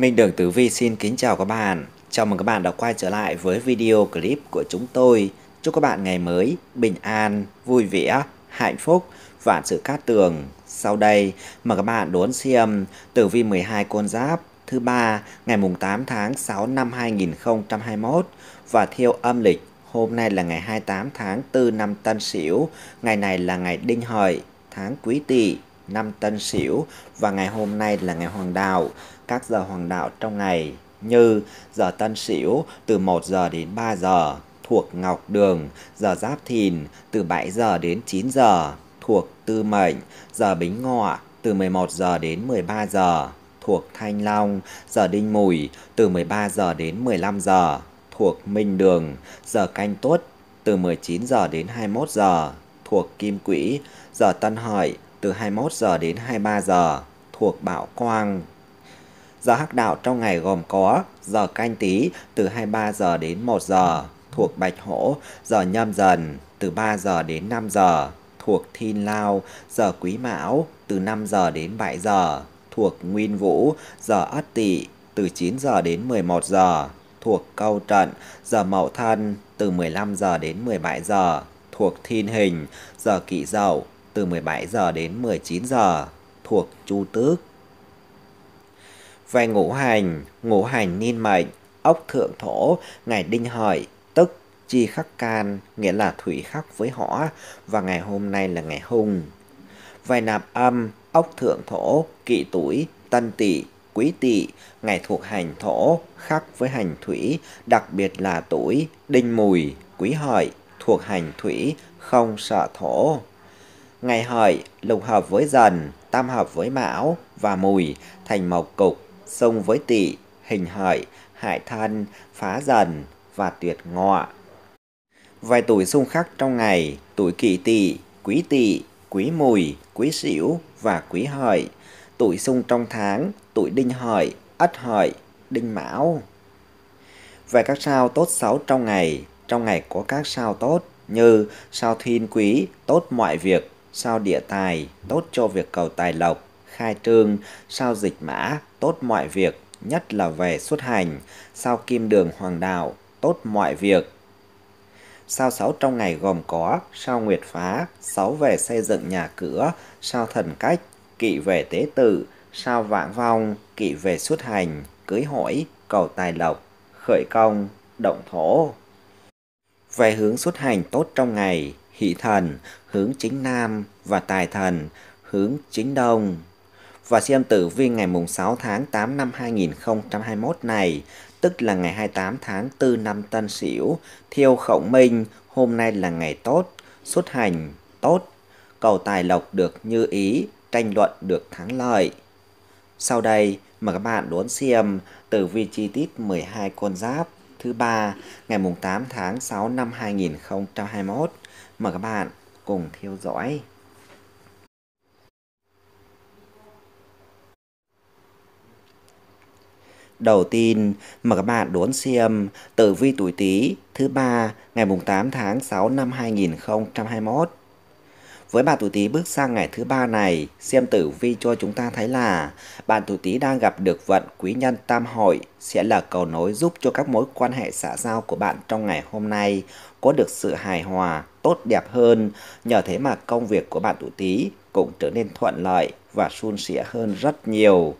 Minh Đường tử Vi xin kính chào các bạn. Chào mừng các bạn đã quay trở lại với video clip của chúng tôi. Chúc các bạn ngày mới bình an, vui vẻ, hạnh phúc và sự cát tường. Sau đây mời các bạn đón xem Tử Vi 12 con giáp thứ ba ngày mùng 8 tháng 6 năm 2021 và theo âm lịch hôm nay là ngày 28 tháng 4 năm Tân Sửu, ngày này là ngày Đinh Hợi, tháng Quý Tỵ, năm Tân Sửu và ngày hôm nay là ngày Hoàng Đạo các giờ hoàng đạo trong ngày như giờ Tân Sửu từ 1 giờ đến 3 giờ thuộc Ngọc Đường, giờ Giáp Thìn từ 7 giờ đến 9 giờ thuộc Tư Mệnh, giờ Bính Ngọ từ 11 giờ đến 13 giờ thuộc Thanh Long, giờ Đinh Mùi từ 13 giờ đến 15 giờ thuộc Minh Đường, giờ Canh Tuất từ 19 giờ đến 21 giờ thuộc Kim Quỹ, giờ Tân Hợi từ 21 giờ đến 23 giờ thuộc Bảo Quang. Giờ hắc đạo trong ngày gồm có giờ canh tí từ 23 giờ đến 1 giờ thuộc Bạch Hổ, giờ nhâm dần từ 3 giờ đến 5 giờ thuộc Thiên Lao, giờ Quý Mão từ 5 giờ đến 7 giờ thuộc Nguyên Vũ, giờ Ất Tỵ từ 9 giờ đến 11 giờ thuộc Câu Trận, giờ Mậu Thân từ 15 giờ đến 17 giờ thuộc Thiên Hình, giờ Kỵ Dậu từ 17 giờ đến 19 giờ thuộc Chu Tước về ngũ hành, ngũ hành niên mệnh, ốc thượng thổ, ngày đinh hợi, tức chi khắc can, nghĩa là thủy khắc với hỏa, và ngày hôm nay là ngày hung. Về nạp âm, ốc thượng thổ, kỵ tuổi, tân tỵ, quý tỵ, ngày thuộc hành thổ, khắc với hành thủy, đặc biệt là tuổi, đinh mùi, quý hợi, thuộc hành thủy, không sợ thổ. Ngày hợi lục hợp với dần, tam hợp với mão và mùi thành mộc cục sông với tỵ, hình hợi, hại thân, phá dần và tuyệt ngọ. Vài tuổi xung khắc trong ngày, tuổi kỷ tỵ, quý tỵ, quý mùi, quý sửu và quý hợi. Tuổi xung trong tháng, tuổi đinh hợi, ất hợi, đinh mão. Về các sao tốt xấu trong ngày, trong ngày có các sao tốt như sao thiên quý, tốt mọi việc, sao địa tài, tốt cho việc cầu tài lộc, khai trương, sao dịch mã, tốt mọi việc, nhất là về xuất hành, sao kim đường hoàng đạo, tốt mọi việc. Sao sáu trong ngày gồm có sao nguyệt phá, sáu về xây dựng nhà cửa, sao thần cách, kỵ về tế tự, sao vạn vong, kỵ về xuất hành, cưới hỏi, cầu tài lộc, khởi công, động thổ. Về hướng xuất hành tốt trong ngày, hỷ thần, hướng chính nam và tài thần, hướng chính đông và xem tử vi ngày mùng 6 tháng 8 năm 2021 này, tức là ngày 28 tháng 4 năm Tân Sửu, Thiêu Khổng Minh, hôm nay là ngày tốt, xuất hành tốt, cầu tài lộc được như ý, tranh luận được thắng lợi. Sau đây, mời các bạn đón xem tử vi chi tiết 12 con giáp thứ ba ngày mùng 8 tháng 6 năm 2021. Mời các bạn cùng theo dõi. Đầu tiên, mời các bạn đón xem tử vi tuổi Tý thứ ba ngày mùng 8 tháng 6 năm 2021. Với bạn tuổi Tý bước sang ngày thứ ba này, xem tử vi cho chúng ta thấy là bạn tuổi Tý đang gặp được vận quý nhân tam hội sẽ là cầu nối giúp cho các mối quan hệ xã giao của bạn trong ngày hôm nay có được sự hài hòa, tốt đẹp hơn. Nhờ thế mà công việc của bạn tuổi Tý cũng trở nên thuận lợi và suôn sẻ hơn rất nhiều.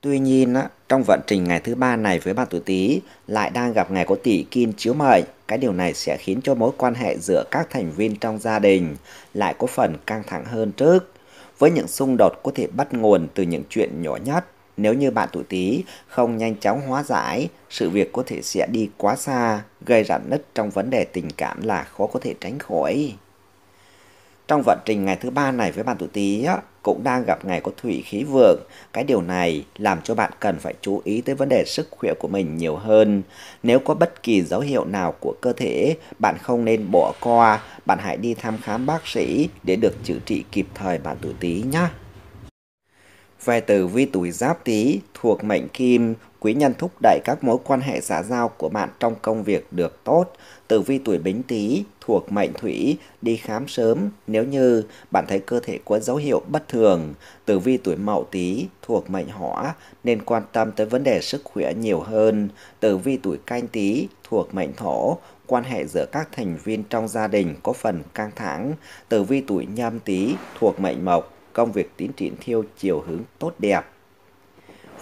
Tuy nhiên, trong vận trình ngày thứ ba này với bạn tuổi Tý lại đang gặp ngày có tỷ kim chiếu mời cái điều này sẽ khiến cho mối quan hệ giữa các thành viên trong gia đình lại có phần căng thẳng hơn trước. Với những xung đột có thể bắt nguồn từ những chuyện nhỏ nhất, nếu như bạn tuổi Tý không nhanh chóng hóa giải, sự việc có thể sẽ đi quá xa, gây rạn nứt trong vấn đề tình cảm là khó có thể tránh khỏi trong vận trình ngày thứ ba này với bạn tuổi Tý cũng đang gặp ngày có thủy khí vượng. Cái điều này làm cho bạn cần phải chú ý tới vấn đề sức khỏe của mình nhiều hơn. Nếu có bất kỳ dấu hiệu nào của cơ thể, bạn không nên bỏ qua, bạn hãy đi thăm khám bác sĩ để được chữa trị kịp thời bạn tuổi Tý nhé. Về tử vi tuổi Giáp Tý thuộc mệnh Kim, quý nhân thúc đẩy các mối quan hệ xã giao của bạn trong công việc được tốt. Tử vi tuổi bính tý thuộc mệnh thủy đi khám sớm nếu như bạn thấy cơ thể có dấu hiệu bất thường. Tử vi tuổi mậu tý thuộc mệnh hỏa nên quan tâm tới vấn đề sức khỏe nhiều hơn. Tử vi tuổi canh tý thuộc mệnh thổ quan hệ giữa các thành viên trong gia đình có phần căng thẳng. Tử vi tuổi nhâm tý thuộc mệnh mộc công việc tiến triển theo chiều hướng tốt đẹp.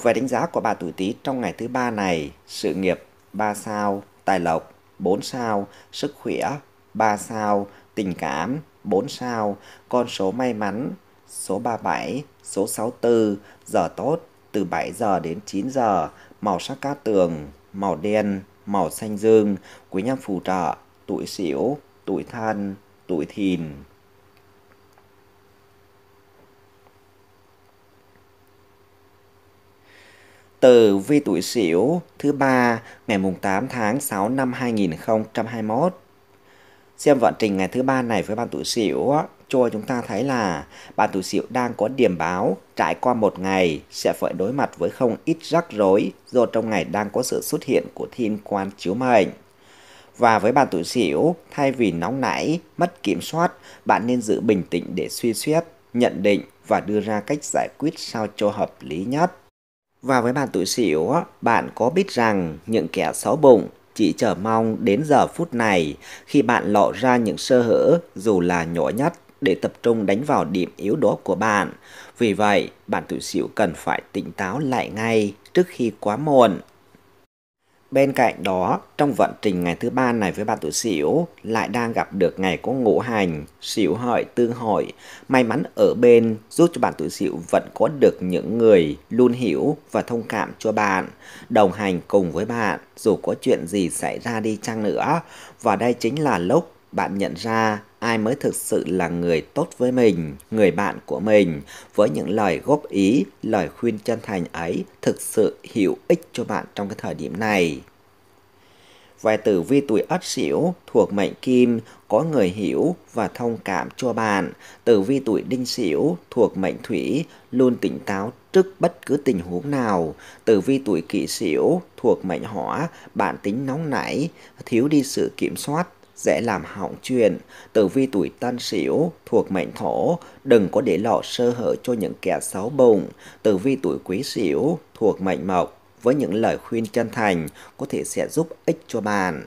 Về đánh giá của bà tuổi Tý trong ngày thứ ba này, sự nghiệp 3 sao, tài lộc 4 sao, sức khỏe 3 sao, tình cảm 4 sao, con số may mắn số 37, số 64, giờ tốt từ 7 giờ đến 9 giờ, màu sắc cát tường, màu đen, màu xanh dương, quý nhân phù trợ, tuổi xỉu, tuổi thân, tuổi thìn. Tử vi tuổi Sửu thứ ba ngày mùng 8 tháng 6 năm 2021. Xem vận trình ngày thứ ba này với bạn tuổi Sửu cho chúng ta thấy là bạn tuổi Sửu đang có điểm báo trải qua một ngày sẽ phải đối mặt với không ít rắc rối do trong ngày đang có sự xuất hiện của thiên quan chiếu mệnh. Và với bạn tuổi Sửu, thay vì nóng nảy, mất kiểm soát, bạn nên giữ bình tĩnh để suy xét, nhận định và đưa ra cách giải quyết sao cho hợp lý nhất. Và với bạn tuổi sửu, bạn có biết rằng những kẻ xấu bụng chỉ chờ mong đến giờ phút này khi bạn lộ ra những sơ hở dù là nhỏ nhất để tập trung đánh vào điểm yếu đó của bạn. Vì vậy, bạn tuổi sửu cần phải tỉnh táo lại ngay trước khi quá muộn. Bên cạnh đó, trong vận trình ngày thứ ba này với bạn tuổi sửu lại đang gặp được ngày có ngũ hành, sửu hợi, tương hội. May mắn ở bên giúp cho bạn tuổi sửu vẫn có được những người luôn hiểu và thông cảm cho bạn, đồng hành cùng với bạn dù có chuyện gì xảy ra đi chăng nữa. Và đây chính là lúc bạn nhận ra ai mới thực sự là người tốt với mình, người bạn của mình. Với những lời góp ý, lời khuyên chân thành ấy thực sự hữu ích cho bạn trong cái thời điểm này. Vài tử vi tuổi Ất Sửu thuộc mệnh Kim có người hiểu và thông cảm cho bạn. Tử vi tuổi Đinh Sửu thuộc mệnh Thủy luôn tỉnh táo trước bất cứ tình huống nào. Tử vi tuổi Kỷ Sửu thuộc mệnh Hỏa, bạn tính nóng nảy, thiếu đi sự kiểm soát dễ làm hỏng chuyện. Tử vi tuổi tân sửu thuộc mệnh thổ, đừng có để lọ sơ hở cho những kẻ xấu bụng. Tử vi tuổi quý sửu thuộc mệnh mộc, với những lời khuyên chân thành có thể sẽ giúp ích cho bạn.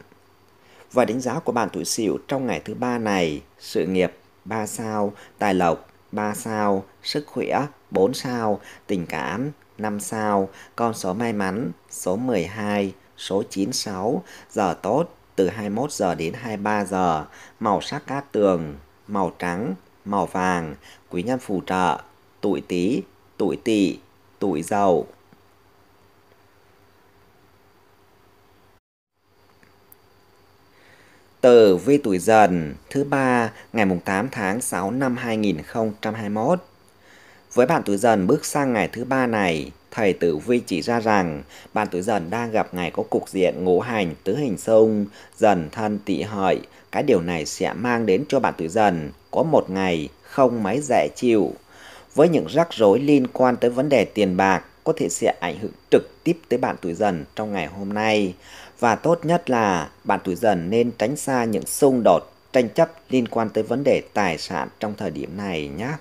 Và đánh giá của bạn tuổi sửu trong ngày thứ ba này, sự nghiệp 3 sao, tài lộc 3 sao, sức khỏe 4 sao, tình cảm 5 sao, con số may mắn số 12, số 96, giờ tốt từ 21 giờ đến 23 giờ, màu sắc cát tường, màu trắng, màu vàng, quý nhân phù trợ, tuổi tý, tuổi tỵ, tuổi dậu. từ vi tuổi dần thứ ba ngày 8 tháng 6 năm 2021. Với bạn tuổi dần bước sang ngày thứ ba này, thầy Tử Vi chỉ ra rằng bạn tuổi dần đang gặp ngày có cục diện ngũ hành tứ hình xung, dần thân tỵ hợi. Cái điều này sẽ mang đến cho bạn tuổi dần có một ngày không mấy dễ chịu. Với những rắc rối liên quan tới vấn đề tiền bạc có thể sẽ ảnh hưởng trực tiếp tới bạn tuổi dần trong ngày hôm nay. Và tốt nhất là bạn tuổi dần nên tránh xa những xung đột, tranh chấp liên quan tới vấn đề tài sản trong thời điểm này nhé.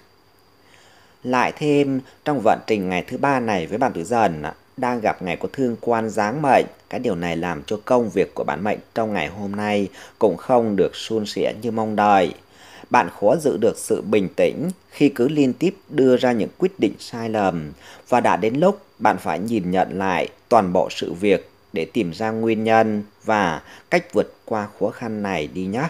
Lại thêm, trong vận trình ngày thứ ba này với bạn tuổi dần đang gặp ngày có thương quan giáng mệnh, cái điều này làm cho công việc của bạn mệnh trong ngày hôm nay cũng không được suôn sẻ như mong đợi. Bạn khó giữ được sự bình tĩnh khi cứ liên tiếp đưa ra những quyết định sai lầm và đã đến lúc bạn phải nhìn nhận lại toàn bộ sự việc để tìm ra nguyên nhân và cách vượt qua khó khăn này đi nhé.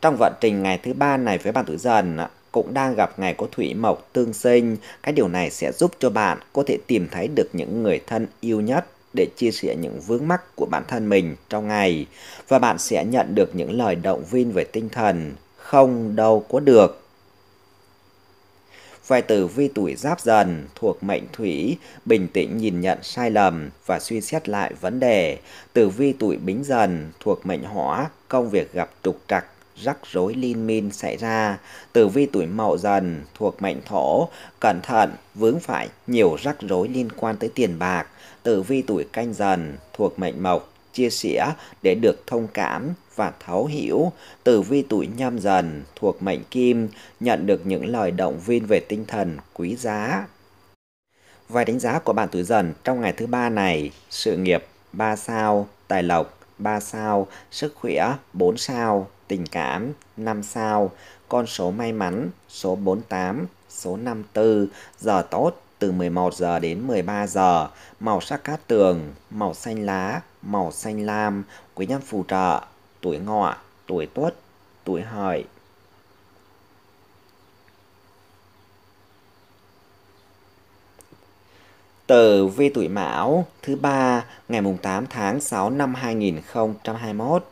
Trong vận trình ngày thứ ba này với bạn tuổi dần, cũng đang gặp ngày có thủy mộc tương sinh. Cái điều này sẽ giúp cho bạn có thể tìm thấy được những người thân yêu nhất để chia sẻ những vướng mắc của bản thân mình trong ngày và bạn sẽ nhận được những lời động viên về tinh thần không đâu có được. Vài tử vi tuổi giáp dần thuộc mệnh thủy, bình tĩnh nhìn nhận sai lầm và suy xét lại vấn đề. Tử vi tuổi bính dần thuộc mệnh hỏa, công việc gặp trục trặc rắc rối liên miên xảy ra. Tử vi tuổi mậu dần thuộc mệnh thổ, cẩn thận, vướng phải nhiều rắc rối liên quan tới tiền bạc. Tử vi tuổi canh dần thuộc mệnh mộc, chia sẻ để được thông cảm và thấu hiểu. Tử vi tuổi nhâm dần thuộc mệnh kim, nhận được những lời động viên về tinh thần quý giá. Vài đánh giá của bạn tuổi dần trong ngày thứ ba này, sự nghiệp 3 sao, tài lộc 3 sao, sức khỏe 4 sao tình cảm, 5 sao, con số may mắn, số 48, số 54, giờ tốt từ 11 giờ đến 13 giờ, màu sắc cát tường, màu xanh lá, màu xanh lam, quý nhân phù trợ, tuổi ngọ, tuổi tuất, tuổi hợi. từ vi tuổi Mão thứ ba ngày mùng 8 tháng 6 năm 2021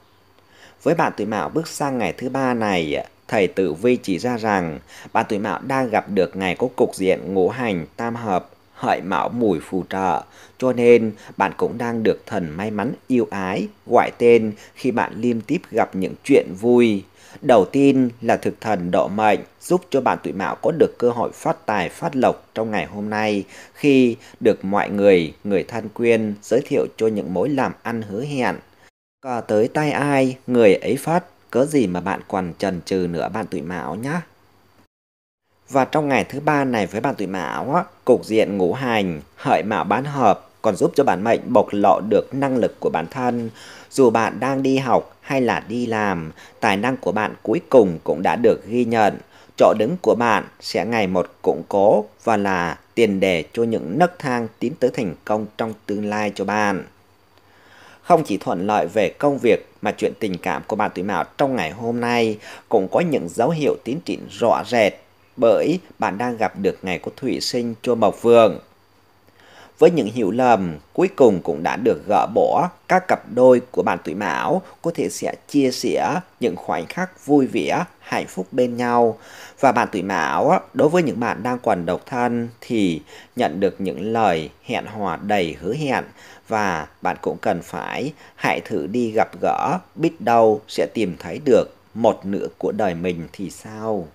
với bạn tuổi mão bước sang ngày thứ ba này, thầy tử vi chỉ ra rằng bạn tuổi mão đang gặp được ngày có cục diện ngũ hành tam hợp hợi mão mùi phù trợ, cho nên bạn cũng đang được thần may mắn yêu ái gọi tên khi bạn liên tiếp gặp những chuyện vui. Đầu tiên là thực thần độ mệnh giúp cho bạn tuổi mão có được cơ hội phát tài phát lộc trong ngày hôm nay khi được mọi người, người thân quyên giới thiệu cho những mối làm ăn hứa hẹn và tới tay ai, người ấy phát, cớ gì mà bạn còn trần trừ nữa bạn tuổi mão nhá. Và trong ngày thứ ba này với bạn tuổi mão, á, cục diện ngũ hành, hợi mão bán hợp còn giúp cho bản mệnh bộc lộ được năng lực của bản thân. Dù bạn đang đi học hay là đi làm, tài năng của bạn cuối cùng cũng đã được ghi nhận. Chỗ đứng của bạn sẽ ngày một củng cố và là tiền đề cho những nấc thang tiến tới thành công trong tương lai cho bạn. Không chỉ thuận lợi về công việc mà chuyện tình cảm của bạn tuổi mão trong ngày hôm nay cũng có những dấu hiệu tiến triển rõ rệt bởi bạn đang gặp được ngày của thủy sinh cho mộc vượng. Với những hiểu lầm, cuối cùng cũng đã được gỡ bỏ, các cặp đôi của bạn tuổi mão có thể sẽ chia sẻ những khoảnh khắc vui vẻ, hạnh phúc bên nhau. Và bạn tuổi mão, đối với những bạn đang còn độc thân thì nhận được những lời hẹn hò đầy hứa hẹn và bạn cũng cần phải hãy thử đi gặp gỡ, biết đâu sẽ tìm thấy được một nửa của đời mình thì sao.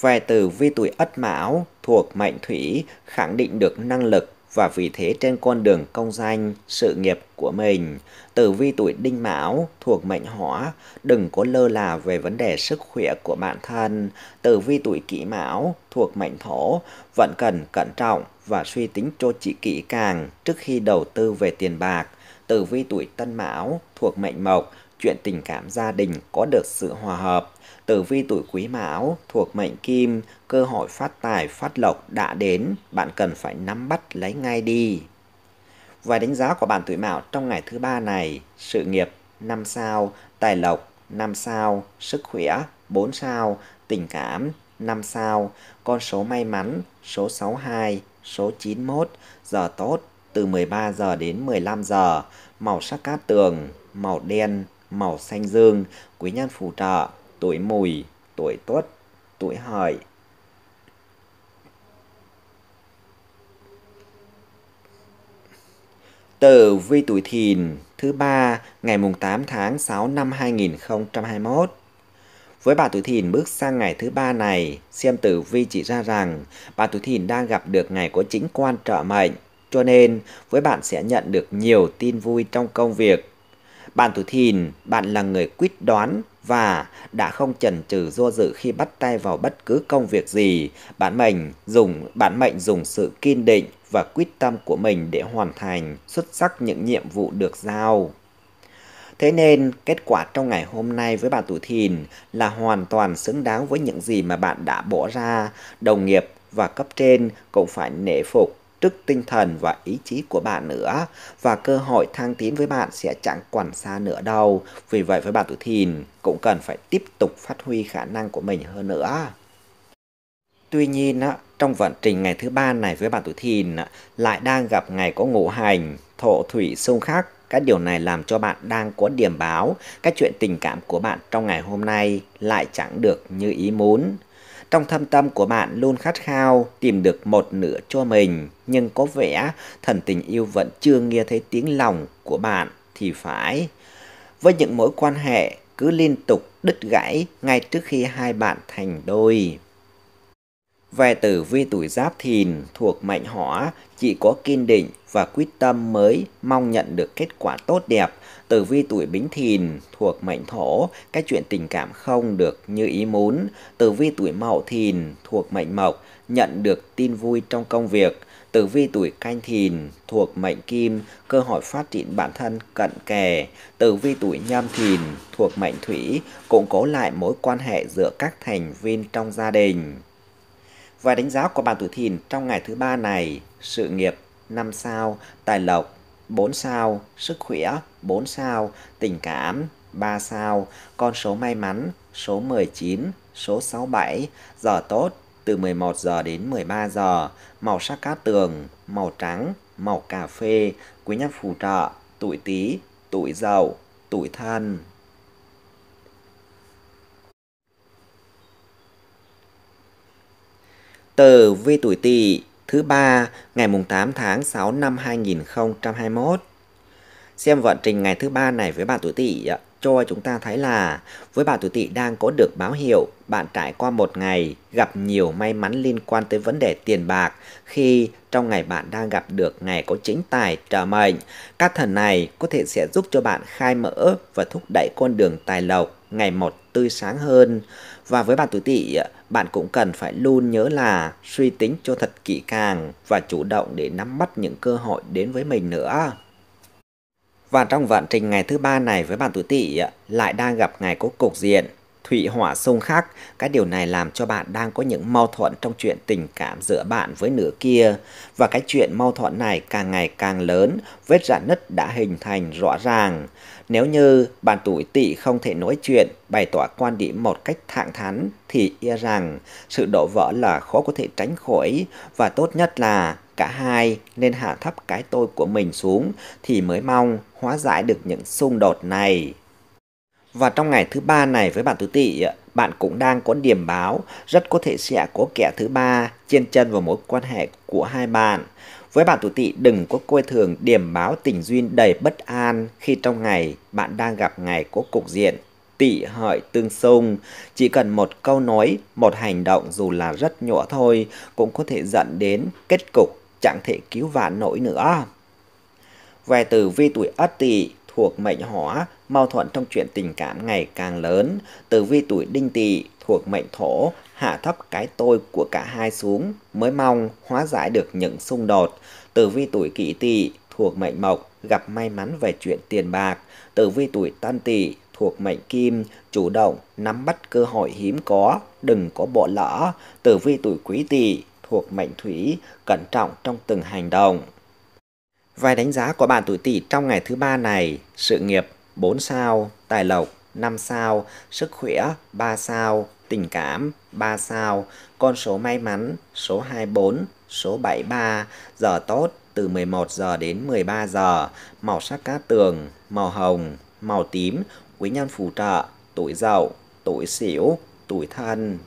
Về từ vi tuổi Ất Mão thuộc mệnh Thủy khẳng định được năng lực và vì thế trên con đường công danh, sự nghiệp của mình, tử vi tuổi đinh mão thuộc mệnh hỏa, đừng có lơ là về vấn đề sức khỏe của bản thân. Tử vi tuổi kỷ mão thuộc mệnh thổ, vẫn cần cẩn trọng và suy tính cho chị kỹ càng trước khi đầu tư về tiền bạc. Tử vi tuổi tân mão thuộc mệnh mộc, chuyện tình cảm gia đình có được sự hòa hợp tử vi tuổi quý mão thuộc mệnh kim, cơ hội phát tài, phát lộc đã đến, bạn cần phải nắm bắt lấy ngay đi. Vài đánh giá của bạn tuổi mão trong ngày thứ ba này, sự nghiệp 5 sao, tài lộc 5 sao, sức khỏe 4 sao, tình cảm 5 sao, con số may mắn số 62, số 91, giờ tốt từ 13 giờ đến 15 giờ, màu sắc cát tường, màu đen, màu xanh dương, quý nhân phù trợ tuổi mùi, tuổi tuất, tuổi hợi. Tử vi tuổi thìn thứ ba ngày mùng 8 tháng 6 năm 2021. Với bà tuổi thìn bước sang ngày thứ ba này, xem tử vi chỉ ra rằng bà tuổi thìn đang gặp được ngày có chính quan trợ mệnh. Cho nên, với bạn sẽ nhận được nhiều tin vui trong công việc, bạn tuổi thìn, bạn là người quyết đoán và đã không chần chừ do dự khi bắt tay vào bất cứ công việc gì. bạn mệnh dùng bạn mệnh dùng sự kiên định và quyết tâm của mình để hoàn thành xuất sắc những nhiệm vụ được giao. Thế nên, kết quả trong ngày hôm nay với bạn tuổi thìn là hoàn toàn xứng đáng với những gì mà bạn đã bỏ ra, đồng nghiệp và cấp trên cũng phải nể phục trước tinh thần và ý chí của bạn nữa và cơ hội thăng tiến với bạn sẽ chẳng quản xa nữa đâu. Vì vậy với bạn tuổi thìn cũng cần phải tiếp tục phát huy khả năng của mình hơn nữa. Tuy nhiên, trong vận trình ngày thứ ba này với bạn tuổi thìn lại đang gặp ngày có ngũ hành, thổ thủy xung khắc các điều này làm cho bạn đang có điểm báo các chuyện tình cảm của bạn trong ngày hôm nay lại chẳng được như ý muốn trong thâm tâm của bạn luôn khát khao tìm được một nửa cho mình, nhưng có vẻ thần tình yêu vẫn chưa nghe thấy tiếng lòng của bạn thì phải. Với những mối quan hệ cứ liên tục đứt gãy ngay trước khi hai bạn thành đôi. Về tử vi tuổi giáp thìn thuộc mệnh hỏa, chỉ có kiên định và quyết tâm mới mong nhận được kết quả tốt đẹp Tử vi tuổi Bính Thìn thuộc mệnh Thổ, các chuyện tình cảm không được như ý muốn. Tử vi tuổi Mậu Thìn thuộc mệnh Mộc, nhận được tin vui trong công việc. Tử vi tuổi Canh Thìn thuộc mệnh Kim, cơ hội phát triển bản thân cận kề. Tử vi tuổi Nhâm Thìn thuộc mệnh Thủy, củng cố lại mối quan hệ giữa các thành viên trong gia đình. Và đánh giá của bạn tuổi Thìn trong ngày thứ ba này, sự nghiệp năm sao, tài lộc 4 sao, sức khỏe 4 sao, tình cảm 3 sao, con số may mắn số 19, số 67, giờ tốt từ 11 giờ đến 13 giờ, màu sắc cát tường, màu trắng, màu cà phê, quý nhân phù trợ, tuổi Tý, tuổi Dậu, tuổi Thân. Từ vi tuổi Tỵ Thứ ba, ngày mùng 8 tháng 6 năm 2021. Xem vận trình ngày thứ ba này với bạn tuổi tỵ cho chúng ta thấy là với bạn tuổi tỵ đang có được báo hiệu bạn trải qua một ngày gặp nhiều may mắn liên quan tới vấn đề tiền bạc khi trong ngày bạn đang gặp được ngày có chính tài trợ mệnh. Các thần này có thể sẽ giúp cho bạn khai mở và thúc đẩy con đường tài lộc ngày một tươi sáng hơn. Và với bạn tuổi tỵ bạn cũng cần phải luôn nhớ là suy tính cho thật kỹ càng và chủ động để nắm bắt những cơ hội đến với mình nữa. Và trong vận trình ngày thứ ba này với bạn tuổi tỵ lại đang gặp ngày có cục diện thủy hỏa xung khắc. Cái điều này làm cho bạn đang có những mâu thuẫn trong chuyện tình cảm giữa bạn với nửa kia. Và cái chuyện mâu thuẫn này càng ngày càng lớn, vết rạn nứt đã hình thành rõ ràng. Nếu như bạn tuổi tỵ không thể nói chuyện, bày tỏ quan điểm một cách thẳng thắn thì e rằng sự đổ vỡ là khó có thể tránh khỏi và tốt nhất là cả hai nên hạ thấp cái tôi của mình xuống thì mới mong hóa giải được những xung đột này. Và trong ngày thứ ba này với bạn tứ tỵ, bạn cũng đang có điểm báo rất có thể sẽ có kẻ thứ ba trên chân vào mối quan hệ của hai bạn. Với bạn tuổi tỵ đừng có coi thường điểm báo tình duyên đầy bất an khi trong ngày bạn đang gặp ngày có cục diện tỵ hợi tương xung. Chỉ cần một câu nói, một hành động dù là rất nhỏ thôi cũng có thể dẫn đến kết cục chẳng thể cứu vãn nổi nữa. Về từ vi tuổi ất tỵ thuộc mệnh hỏa, mâu thuẫn trong chuyện tình cảm ngày càng lớn. Tử vi tuổi đinh tỵ thuộc mệnh thổ, hạ thấp cái tôi của cả hai xuống mới mong hóa giải được những xung đột. Tử vi tuổi kỷ tỵ thuộc mệnh mộc, gặp may mắn về chuyện tiền bạc. Tử vi tuổi tân tỵ thuộc mệnh kim, chủ động nắm bắt cơ hội hiếm có, đừng có bỏ lỡ. Tử vi tuổi quý tỵ thuộc mệnh thủy, cẩn trọng trong từng hành động. Vài đánh giá của bạn tuổi Tỵ trong ngày thứ ba này, sự nghiệp 4 sao, tài lộc 5 sao, sức khỏe 3 sao, tình cảm 3 sao, con số may mắn số 24, số 73, giờ tốt từ 11 giờ đến 13 giờ, màu sắc cát tường, màu hồng, màu tím, quý nhân phù trợ, tuổi dậu, tuổi sửu, tuổi thân.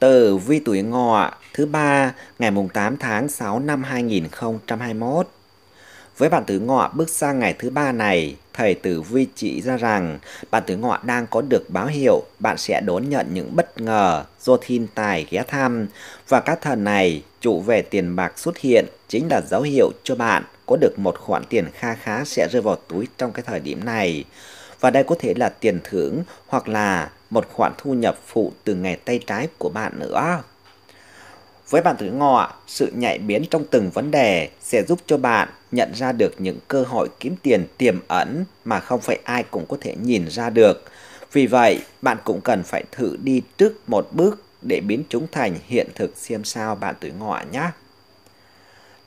Từ vi tuổi ngọ thứ ba ngày mùng 8 tháng 6 năm 2021. Với bạn tử ngọ bước sang ngày thứ ba này, thầy tử vi chỉ ra rằng bạn tử ngọ đang có được báo hiệu bạn sẽ đón nhận những bất ngờ do thiên tài ghé thăm và các thần này trụ về tiền bạc xuất hiện chính là dấu hiệu cho bạn có được một khoản tiền kha khá sẽ rơi vào túi trong cái thời điểm này. Và đây có thể là tiền thưởng hoặc là một khoản thu nhập phụ từ nghề tay trái của bạn nữa. Với bạn tuổi ngọ, sự nhạy bén trong từng vấn đề sẽ giúp cho bạn nhận ra được những cơ hội kiếm tiền tiềm ẩn mà không phải ai cũng có thể nhìn ra được. Vì vậy, bạn cũng cần phải thử đi trước một bước để biến chúng thành hiện thực xem sao bạn tuổi ngọ nhé.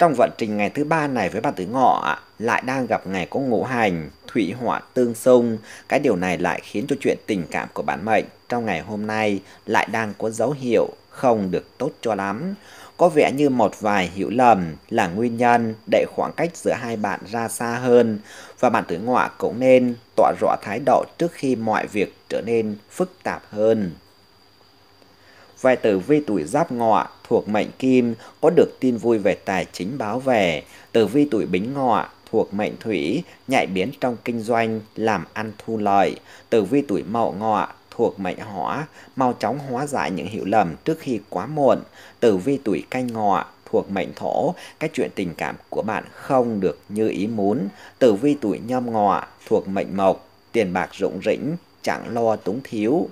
Trong vận trình ngày thứ ba này với bạn tuổi ngọ lại đang gặp ngày có ngũ hành, thủy hỏa tương xung, cái điều này lại khiến cho chuyện tình cảm của bạn mệnh trong ngày hôm nay lại đang có dấu hiệu không được tốt cho lắm. Có vẻ như một vài hiểu lầm là nguyên nhân để khoảng cách giữa hai bạn ra xa hơn và bạn tuổi ngọ cũng nên tỏ rõ thái độ trước khi mọi việc trở nên phức tạp hơn vài tử vi tuổi giáp ngọ thuộc mệnh kim có được tin vui về tài chính báo về, tử vi tuổi bính ngọ thuộc mệnh thủy, nhạy biến trong kinh doanh, làm ăn thu lợi, tử vi tuổi mậu ngọ thuộc mệnh hỏa, mau chóng hóa giải những hiểu lầm trước khi quá muộn, tử vi tuổi canh ngọ thuộc mệnh thổ, các chuyện tình cảm của bạn không được như ý muốn, tử vi tuổi nhâm ngọ thuộc mệnh mộc, tiền bạc rủng rỉnh, chẳng lo túng thiếu.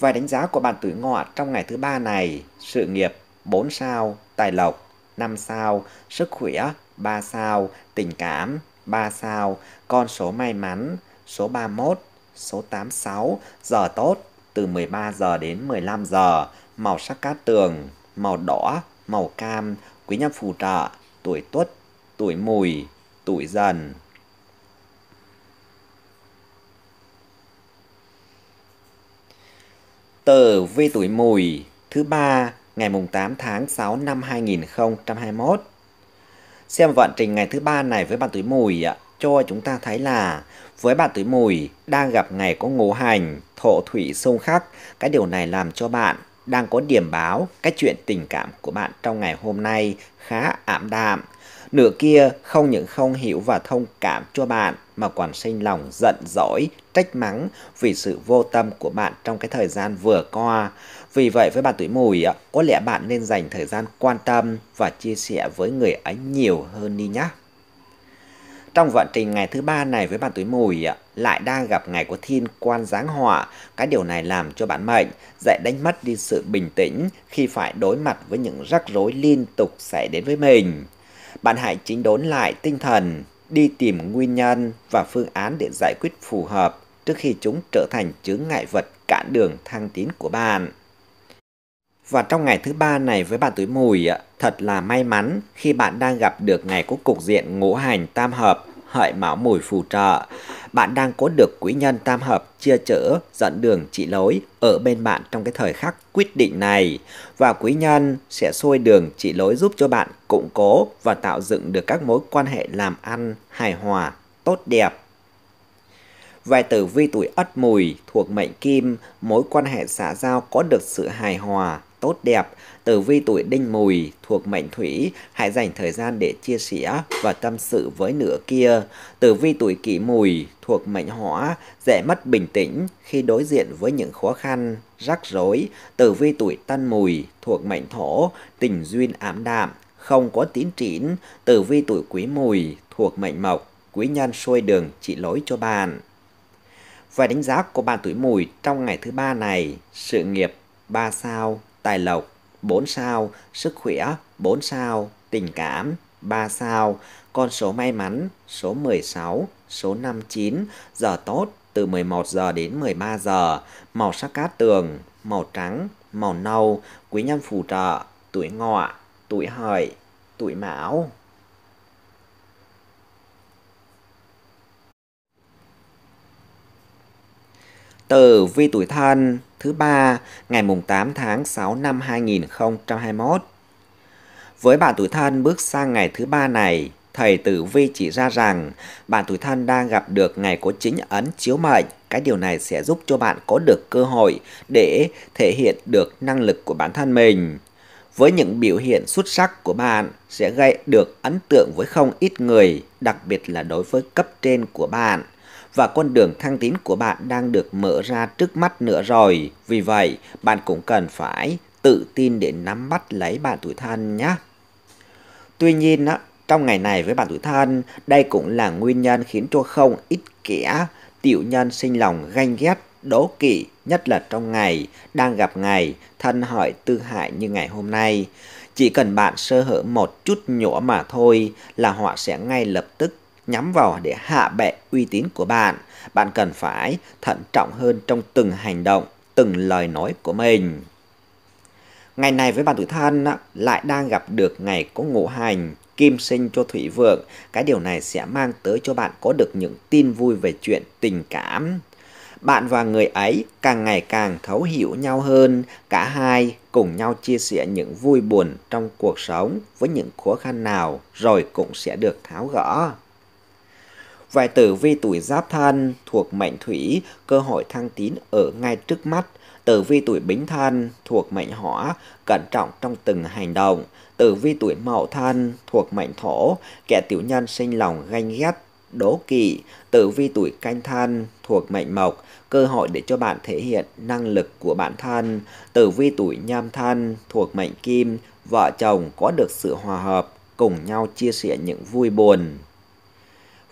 Vài đánh giá của bạn tuổi ngọ trong ngày thứ ba này, sự nghiệp 4 sao, tài lộc 5 sao, sức khỏe 3 sao, tình cảm 3 sao, con số may mắn số 31, số 86, giờ tốt từ 13 giờ đến 15 giờ, màu sắc cát tường, màu đỏ, màu cam, quý nhân phù trợ, tuổi tuất, tuổi mùi, tuổi dần. Tờ Vi Tuổi Mùi thứ ba ngày mùng 8 tháng 6 năm 2021. Xem vận trình ngày thứ ba này với bạn tuổi Mùi ạ, cho chúng ta thấy là với bạn tuổi Mùi đang gặp ngày có ngũ hành, thổ thủy xung khắc, cái điều này làm cho bạn đang có điểm báo cái chuyện tình cảm của bạn trong ngày hôm nay khá ảm đạm Nửa kia không những không hiểu và thông cảm cho bạn mà còn sinh lòng giận dỗi, trách mắng vì sự vô tâm của bạn trong cái thời gian vừa qua. Vì vậy với bạn tuổi mùi, có lẽ bạn nên dành thời gian quan tâm và chia sẻ với người ấy nhiều hơn đi nhé. Trong vận trình ngày thứ ba này với bạn tuổi mùi lại đang gặp ngày của thiên quan giáng họa, cái điều này làm cho bản mệnh dạy đánh mất đi sự bình tĩnh khi phải đối mặt với những rắc rối liên tục xảy đến với mình bạn hãy chính đốn lại tinh thần, đi tìm nguyên nhân và phương án để giải quyết phù hợp trước khi chúng trở thành chướng ngại vật cản đường thăng tiến của bạn. Và trong ngày thứ ba này với bạn tuổi mùi, thật là may mắn khi bạn đang gặp được ngày có cục diện ngũ hành tam hợp hợi mão mùi phù trợ bạn đang có được quý nhân tam hợp chia chở dẫn đường chỉ lối ở bên bạn trong cái thời khắc quyết định này và quý nhân sẽ xôi đường chỉ lối giúp cho bạn củng cố và tạo dựng được các mối quan hệ làm ăn hài hòa tốt đẹp vài tử vi tuổi ất mùi thuộc mệnh kim mối quan hệ xã giao có được sự hài hòa tốt đẹp Tử vi tuổi đinh mùi thuộc mệnh thủy, hãy dành thời gian để chia sẻ và tâm sự với nửa kia. Tử vi tuổi kỷ mùi thuộc mệnh hỏa, dễ mất bình tĩnh khi đối diện với những khó khăn, rắc rối. Tử vi tuổi tân mùi thuộc mệnh thổ, tình duyên ám đạm, không có tín trĩn. Tử vi tuổi quý mùi thuộc mệnh mộc, quý nhân xuôi đường chỉ lối cho bạn. Về đánh giá của bạn tuổi mùi trong ngày thứ ba này, sự nghiệp 3 sao, tài lộc 4 sao, sức khỏe 4 sao, tình cảm 3 sao, con số may mắn số 16, số 59, giờ tốt từ 11 giờ đến 13 giờ, màu sắc cát tường, màu trắng, màu nâu, quý nhân phù trợ, tuổi ngọ, tuổi hợi, tuổi mão. tử vi tuổi thân thứ ba ngày mùng 8 tháng 6 năm 2021. Với bạn tuổi thân bước sang ngày thứ ba này, thầy tử vi chỉ ra rằng bạn tuổi thân đang gặp được ngày có chính ấn chiếu mệnh. Cái điều này sẽ giúp cho bạn có được cơ hội để thể hiện được năng lực của bản thân mình. Với những biểu hiện xuất sắc của bạn sẽ gây được ấn tượng với không ít người, đặc biệt là đối với cấp trên của bạn và con đường thăng tiến của bạn đang được mở ra trước mắt nữa rồi. Vì vậy, bạn cũng cần phải tự tin để nắm bắt lấy bạn tuổi thân nhé. Tuy nhiên, trong ngày này với bạn tuổi thân, đây cũng là nguyên nhân khiến cho không ít kẻ tiểu nhân sinh lòng ganh ghét, đố kỵ, nhất là trong ngày đang gặp ngày thân hỏi tư hại như ngày hôm nay. Chỉ cần bạn sơ hở một chút nhỏ mà thôi là họ sẽ ngay lập tức nhắm vào để hạ bệ uy tín của bạn. Bạn cần phải thận trọng hơn trong từng hành động, từng lời nói của mình. Ngày này với bạn tuổi thân lại đang gặp được ngày có ngũ hành, kim sinh cho thủy vượng. Cái điều này sẽ mang tới cho bạn có được những tin vui về chuyện tình cảm. Bạn và người ấy càng ngày càng thấu hiểu nhau hơn, cả hai cùng nhau chia sẻ những vui buồn trong cuộc sống với những khó khăn nào rồi cũng sẽ được tháo gỡ. Vài tử vi tuổi giáp thân thuộc mệnh thủy, cơ hội thăng tín ở ngay trước mắt. Tử vi tuổi bính thân thuộc mệnh hỏa, cẩn trọng trong từng hành động. Tử vi tuổi mậu thân thuộc mệnh thổ, kẻ tiểu nhân sinh lòng ganh ghét, đố kỵ. Tử vi tuổi canh thân thuộc mệnh mộc, cơ hội để cho bạn thể hiện năng lực của bản thân. Tử vi tuổi nhâm thân thuộc mệnh kim, vợ chồng có được sự hòa hợp, cùng nhau chia sẻ những vui buồn.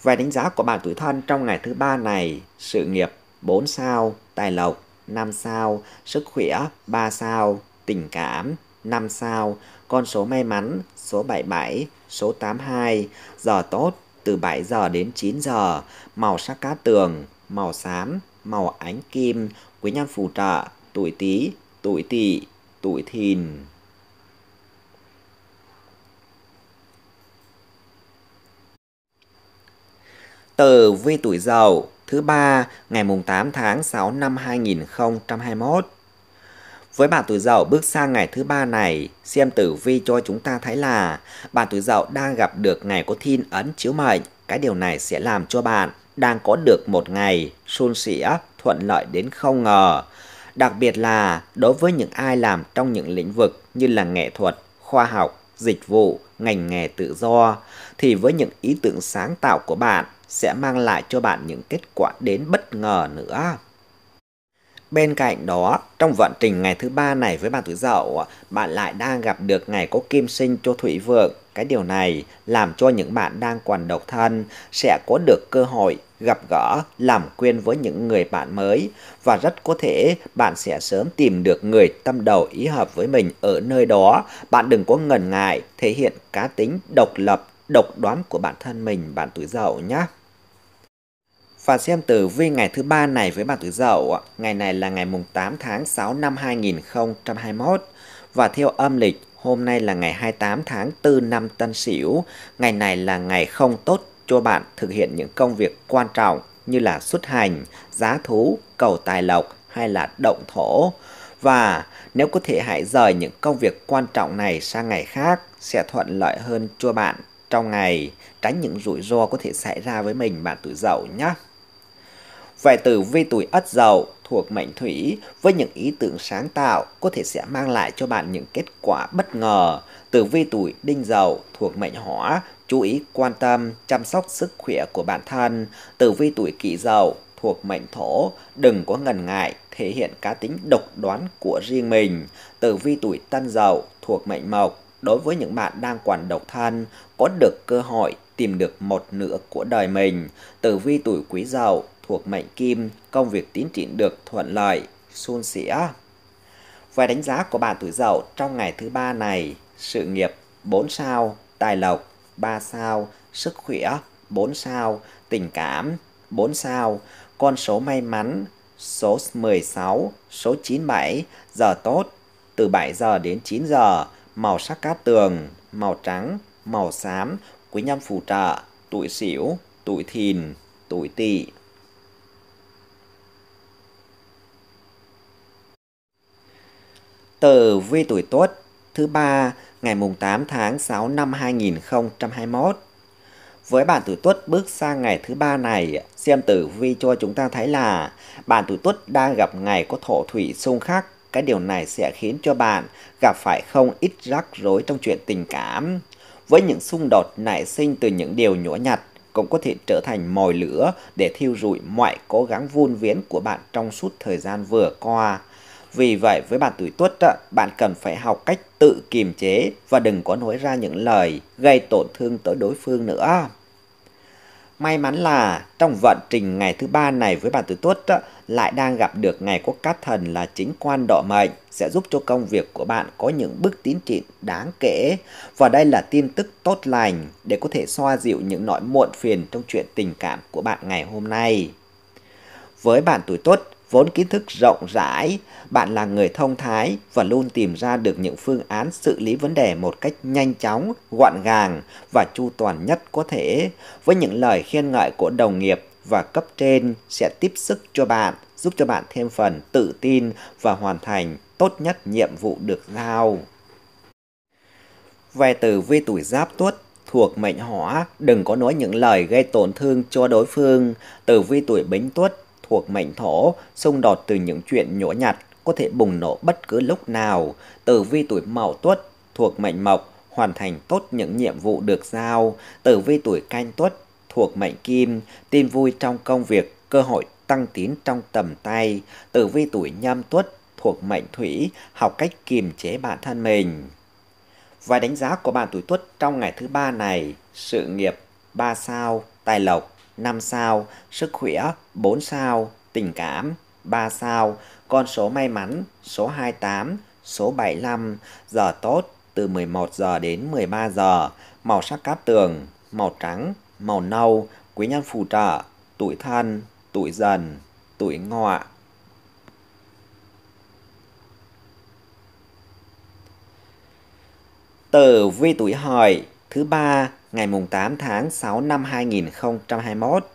Về đánh giá của bạn tuổi thân trong ngày thứ ba này, sự nghiệp 4 sao, tài lộc 5 sao, sức khỏe 3 sao, tình cảm 5 sao, con số may mắn số 77, số 82, giờ tốt từ 7 giờ đến 9 giờ, màu sắc cá tường, màu xám, màu ánh kim, quý nhân phù trợ, tuổi tý, tuổi tỵ, tuổi thìn. tử Vi Tuổi Dậu thứ ba ngày mùng 8 tháng 6 năm 2021. Với bạn tuổi Dậu bước sang ngày thứ ba này, xem tử vi cho chúng ta thấy là bạn tuổi Dậu đang gặp được ngày có thiên ấn chiếu mệnh. Cái điều này sẽ làm cho bạn đang có được một ngày suôn sẻ, thuận lợi đến không ngờ. Đặc biệt là đối với những ai làm trong những lĩnh vực như là nghệ thuật, khoa học, dịch vụ, ngành nghề tự do, thì với những ý tưởng sáng tạo của bạn sẽ mang lại cho bạn những kết quả đến bất ngờ nữa. Bên cạnh đó, trong vận trình ngày thứ ba này với bạn tuổi dậu, bạn lại đang gặp được ngày có kim sinh cho thủy vượng. Cái điều này làm cho những bạn đang còn độc thân sẽ có được cơ hội gặp gỡ, làm quen với những người bạn mới và rất có thể bạn sẽ sớm tìm được người tâm đầu ý hợp với mình ở nơi đó. Bạn đừng có ngần ngại thể hiện cá tính độc lập, độc đoán của bản thân mình bạn tuổi dậu nhé và xem tử vi ngày thứ ba này với bạn tuổi Dậu. Ngày này là ngày mùng 8 tháng 6 năm 2021 và theo âm lịch hôm nay là ngày 28 tháng 4 năm Tân Sửu. Ngày này là ngày không tốt cho bạn thực hiện những công việc quan trọng như là xuất hành, giá thú, cầu tài lộc hay là động thổ. Và nếu có thể hãy rời những công việc quan trọng này sang ngày khác sẽ thuận lợi hơn cho bạn trong ngày, tránh những rủi ro có thể xảy ra với mình bạn tuổi dậu nhé. Vài từ vi tuổi ất dậu thuộc mệnh thủy với những ý tưởng sáng tạo có thể sẽ mang lại cho bạn những kết quả bất ngờ. Tử vi tuổi đinh dậu thuộc mệnh hỏa, chú ý quan tâm, chăm sóc sức khỏe của bản thân. Tử vi tuổi kỷ dậu thuộc mệnh thổ, đừng có ngần ngại thể hiện cá tính độc đoán của riêng mình. Tử vi tuổi tân dậu thuộc mệnh mộc, đối với những bạn đang quản độc thân có được cơ hội tìm được một nửa của đời mình. Tử vi tuổi quý dậu thuộc mệnh kim, công việc tiến triển được thuận lợi, suôn sẻ. Về đánh giá của bạn tuổi dậu trong ngày thứ ba này, sự nghiệp 4 sao, tài lộc 3 sao, sức khỏe 4 sao, tình cảm 4 sao, con số may mắn số 16, số 97, giờ tốt từ 7 giờ đến 9 giờ, màu sắc cát tường, màu trắng, màu xám, quý nhân phù trợ, tuổi sửu, tuổi thìn, tuổi tỵ. tờ vi tuổi Tuất thứ ba ngày mùng 8 tháng 6 năm 2021. Với bạn tuổi Tuất bước sang ngày thứ ba này, xem tử vi cho chúng ta thấy là bạn tuổi Tuất đang gặp ngày có thổ thủy xung khắc. Cái điều này sẽ khiến cho bạn gặp phải không ít rắc rối trong chuyện tình cảm. Với những xung đột nảy sinh từ những điều nhỏ nhặt, cũng có thể trở thành mồi lửa để thiêu rụi mọi cố gắng vun viễn của bạn trong suốt thời gian vừa qua. Vì vậy với bạn tuổi tuất, bạn cần phải học cách tự kiềm chế và đừng có nói ra những lời gây tổn thương tới đối phương nữa. May mắn là trong vận trình ngày thứ ba này với bạn tuổi tuất lại đang gặp được ngày quốc cát thần là chính quan đỏ mệnh sẽ giúp cho công việc của bạn có những bước tiến triển đáng kể và đây là tin tức tốt lành để có thể xoa dịu những nỗi muộn phiền trong chuyện tình cảm của bạn ngày hôm nay. Với bạn tuổi tuất, vốn kiến thức rộng rãi, bạn là người thông thái và luôn tìm ra được những phương án xử lý vấn đề một cách nhanh chóng, gọn gàng và chu toàn nhất có thể. Với những lời khen ngợi của đồng nghiệp và cấp trên sẽ tiếp sức cho bạn, giúp cho bạn thêm phần tự tin và hoàn thành tốt nhất nhiệm vụ được giao. Về từ vi tuổi giáp tuất thuộc mệnh hỏa, đừng có nói những lời gây tổn thương cho đối phương. từ vi tuổi bính tuất thuộc mệnh thổ, xung đột từ những chuyện nhỏ nhặt có thể bùng nổ bất cứ lúc nào. Tử vi tuổi Mậu Tuất thuộc mệnh Mộc hoàn thành tốt những nhiệm vụ được giao. Tử vi tuổi Canh Tuất thuộc mệnh Kim, tin vui trong công việc, cơ hội tăng tiến trong tầm tay. Tử vi tuổi Nhâm Tuất thuộc mệnh Thủy, học cách kiềm chế bản thân mình. Và đánh giá của bạn tuổi Tuất trong ngày thứ ba này, sự nghiệp 3 sao, tài lộc 5 sao, sức khỏe 4 sao, tình cảm 3 sao, con số may mắn số 28, số 75, giờ tốt từ 11 giờ đến 13 giờ, màu sắc cát tường, màu trắng, màu nâu, quý nhân phù trợ, tuổi thân, tuổi dần, tuổi ngọ. Từ vi tuổi hợi thứ ba ngày mùng 8 tháng 6 năm 2021.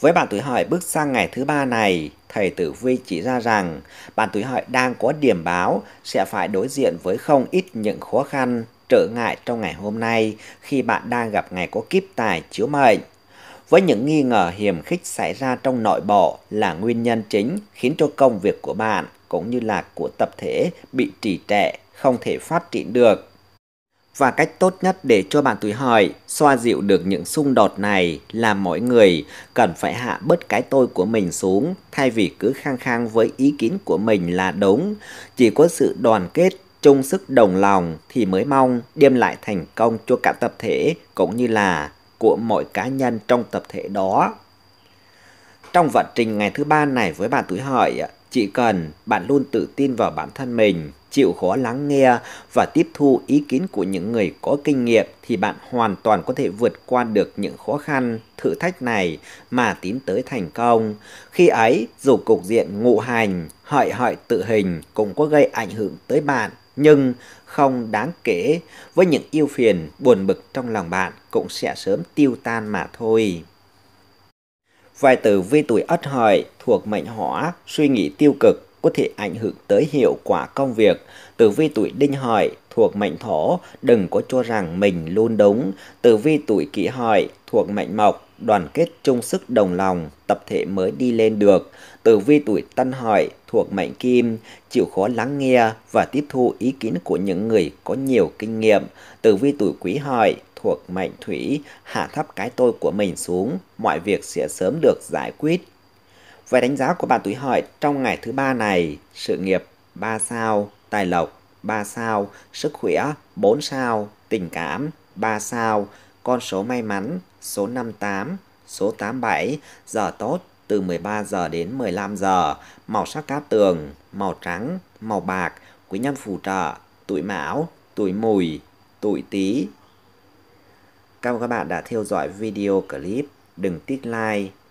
Với bạn tuổi hợi bước sang ngày thứ ba này, thầy Tử Vi chỉ ra rằng bạn tuổi hợi đang có điểm báo sẽ phải đối diện với không ít những khó khăn, trở ngại trong ngày hôm nay khi bạn đang gặp ngày có kiếp tài chiếu mệnh. Với những nghi ngờ hiểm khích xảy ra trong nội bộ là nguyên nhân chính khiến cho công việc của bạn cũng như là của tập thể bị trì trệ, không thể phát triển được. Và cách tốt nhất để cho bạn tuổi hợi xoa dịu được những xung đột này là mỗi người cần phải hạ bớt cái tôi của mình xuống thay vì cứ khăng khăng với ý kiến của mình là đúng. Chỉ có sự đoàn kết, chung sức đồng lòng thì mới mong đem lại thành công cho cả tập thể cũng như là của mọi cá nhân trong tập thể đó. Trong vận trình ngày thứ ba này với bạn tuổi hợi, chỉ cần bạn luôn tự tin vào bản thân mình chịu khó lắng nghe và tiếp thu ý kiến của những người có kinh nghiệm thì bạn hoàn toàn có thể vượt qua được những khó khăn, thử thách này mà tiến tới thành công. Khi ấy, dù cục diện ngụ hành, hợi hợi tự hình cũng có gây ảnh hưởng tới bạn nhưng không đáng kể với những yêu phiền buồn bực trong lòng bạn cũng sẽ sớm tiêu tan mà thôi. Vài từ vi tuổi ất hợi thuộc mệnh hỏa, suy nghĩ tiêu cực, có thể ảnh hưởng tới hiệu quả công việc. Tử vi tuổi đinh hợi thuộc mệnh thổ, đừng có cho rằng mình luôn đúng. Tử vi tuổi kỷ hợi thuộc mệnh mộc, đoàn kết chung sức đồng lòng, tập thể mới đi lên được. Tử vi tuổi tân hợi thuộc mệnh kim, chịu khó lắng nghe và tiếp thu ý kiến của những người có nhiều kinh nghiệm. Tử vi tuổi quý hợi thuộc mệnh thủy, hạ thấp cái tôi của mình xuống, mọi việc sẽ sớm được giải quyết về đánh giá của bạn tuổi hợi trong ngày thứ ba này, sự nghiệp 3 sao, tài lộc 3 sao, sức khỏe 4 sao, tình cảm 3 sao, con số may mắn số 58, số 87, giờ tốt từ 13 giờ đến 15 giờ, màu sắc cát tường, màu trắng, màu bạc, quý nhân phù trợ, tuổi mão, tuổi mùi, tuổi tý. Cảm ơn các bạn đã theo dõi video clip. Đừng tiếc like,